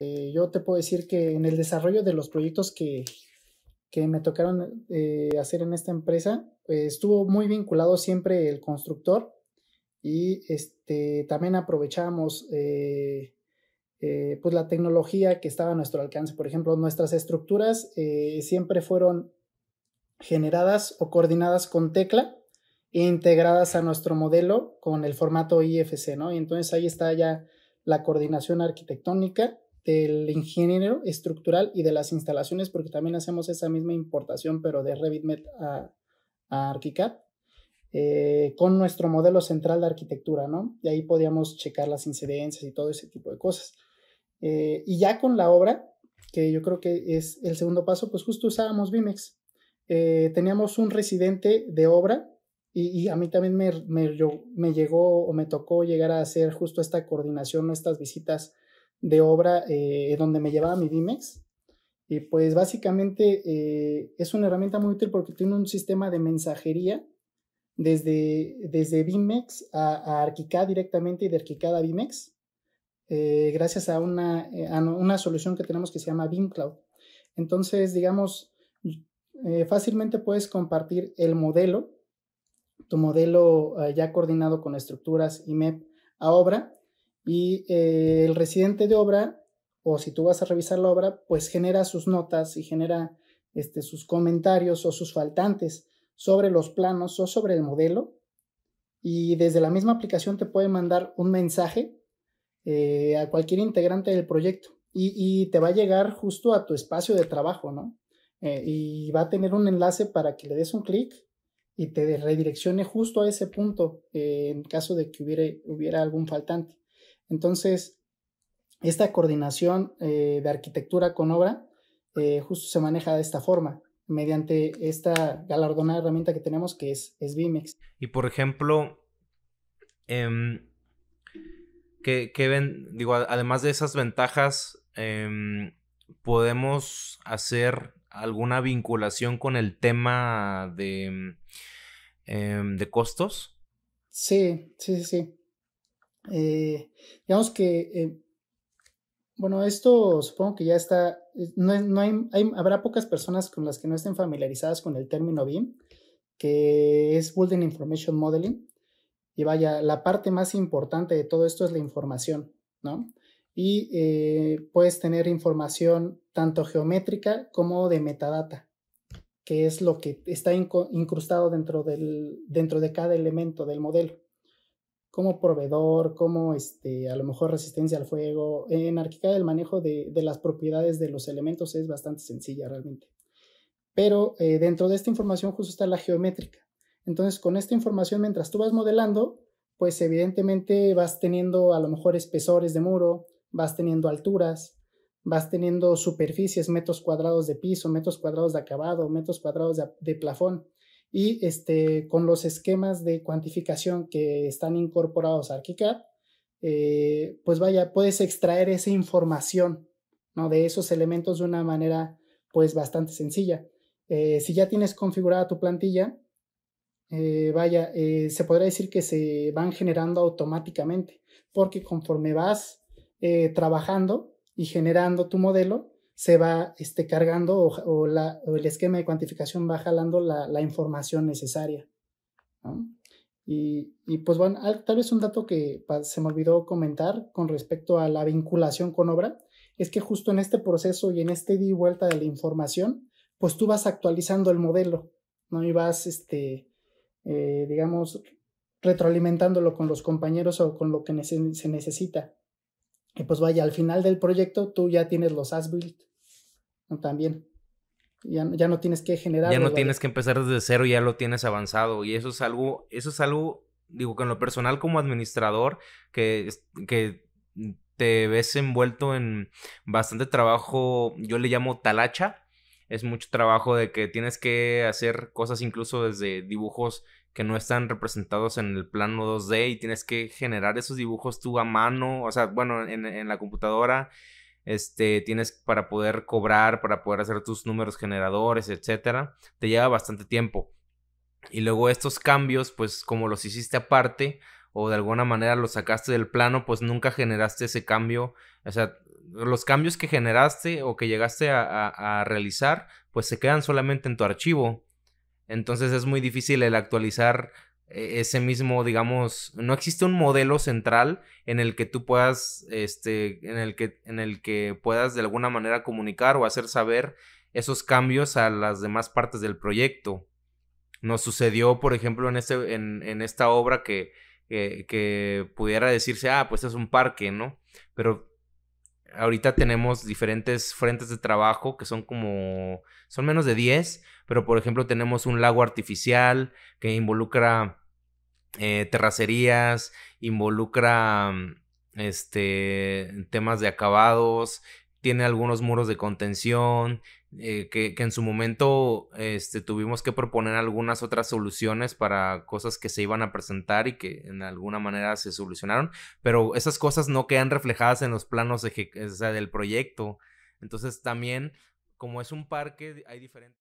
Eh, yo te puedo decir que en el desarrollo de los proyectos que, que me tocaron eh, hacer en esta empresa, eh, estuvo muy vinculado siempre el constructor y este, también aprovechamos pues la tecnología que estaba a nuestro alcance. Por ejemplo, nuestras estructuras siempre fueron generadas o coordinadas con tecla e integradas a nuestro modelo con el formato IFC, ¿no? Y entonces ahí está ya la coordinación arquitectónica del ingeniero estructural y de las instalaciones, porque también hacemos esa misma importación, pero de RevitMed a, a eh, con nuestro modelo central de arquitectura, ¿no? Y ahí podíamos checar las incidencias y todo ese tipo de cosas. Eh, y ya con la obra, que yo creo que es el segundo paso, pues justo usábamos Vimex. Eh, teníamos un residente de obra y, a mí también me, me llegó o me tocó llegar a hacer justo esta coordinación, estas visitas de obra eh, donde me llevaba mi Vimex. Y pues básicamente eh, es una herramienta muy útil porque tiene un sistema de mensajería desde, desde Vimex a, a Arquicad directamente y de Arquicad a Vimex, eh, gracias a una, a una solución que tenemos que se llama Vimcloud. Entonces, digamos, fácilmente puedes compartir el modelo, tu modelo ya coordinado con estructuras y MEP a obra, y eh, el residente de obra, o si tú vas a revisar la obra, pues genera sus notas y genera este, sus comentarios o sus faltantes sobre los planos o sobre el modelo. Y desde la misma aplicación te puede mandar un mensaje eh, a cualquier integrante del proyecto y, te va a llegar justo a tu espacio de trabajo, ¿no? Eh, y va a tener un enlace para que le des un clic y te redireccione justo a ese punto en caso de que hubiera algún faltante. Entonces, esta coordinación eh, de arquitectura con obra eh, justo se maneja de esta forma, mediante esta galardonada herramienta que tenemos que es, es Vimex. Y por ejemplo, em, que, ven, además de esas ventajas, em, podemos hacer alguna vinculación con el tema de, em, de costos? sí, sí, sí. Eh, digamos que, eh, bueno, esto supongo que ya está, no, habrá pocas personas con las que no estén familiarizadas con el término BIM, que es Building Information Modeling. Y vaya, la parte más importante de todo esto es la información, ¿no? Y eh, puedes tener información tanto geométrica como de metadata, que es lo que está incrustado dentro, del, dentro de cada elemento del modelo como proveedor, como este, a lo mejor resistencia al fuego. En Arquicad el manejo de, las propiedades de los elementos es bastante sencilla realmente. Pero eh, dentro de esta información justo está la geométrica. Entonces con esta información mientras tú vas modelando, pues evidentemente vas teniendo a lo mejor espesores de muro, vas teniendo alturas, vas teniendo superficies, metros cuadrados de piso, metros cuadrados de acabado, metros cuadrados de plafón y este, con los esquemas de cuantificación que están incorporados a ArchiCAD, eh, pues vaya, puedes extraer esa información ¿no? de esos elementos de una manera pues bastante sencilla. Eh, si ya tienes configurada tu plantilla, eh, vaya, se podría decir que se van generando automáticamente, porque conforme vas trabajando y generando tu modelo, se va este, cargando o, el esquema de cuantificación va jalando la, información necesaria. Y, pues bueno, tal vez un dato que se me olvidó comentar con respecto a la vinculación con obra es que justo en este proceso y en este di vuelta de la información, pues tú vas actualizando el modelo, ¿no? Y vas, este, eh, digamos, retroalimentándolo con los compañeros o con lo que se necesita. Y pues vaya, al final del proyecto tú ya tienes los as built también. Ya, ya no tienes que generar. Ya no tienes que empezar desde cero, ya lo tienes avanzado. Y eso es algo, eso es algo, digo, que en lo personal como administrador, que, que te ves envuelto en bastante trabajo, yo le llamo talacha. Es mucho trabajo de que tienes que hacer cosas incluso desde dibujos que no están representados en el plano 2D y tienes que generar esos dibujos tú a mano, o sea, bueno, en, en la computadora este, tienes para poder cobrar, para poder hacer tus números generadores, etcétera, te lleva bastante tiempo. Y luego estos cambios, pues como los hiciste aparte o de alguna manera los sacaste del plano, pues nunca generaste ese cambio, o sea, los cambios que generaste o que llegaste a, realizar, pues se quedan solamente en tu archivo. Entonces es muy difícil el actualizar e-, ese mismo, digamos, no existe un modelo central en el que tú puedas, este, en el que, en el que puedas de alguna manera comunicar o hacer saber esos cambios a las demás partes del proyecto. Nos sucedió, por ejemplo, en, este, en, esta obra que, que, que, pudiera decirse, ah, pues es un parque, ¿no? Pero ahorita tenemos diferentes frentes de trabajo que son como, son menos de 10, pero por ejemplo tenemos un lago artificial que involucra eh, terracerías, involucra mm, este, temas de acabados, tiene algunos muros de contención, eh, que, en su momento este, tuvimos que proponer algunas otras soluciones para cosas que se iban a presentar y que en alguna manera se solucionaron, pero esas cosas no quedan reflejadas en los planos del proyecto. Entonces también, como es un parque, hay diferentes...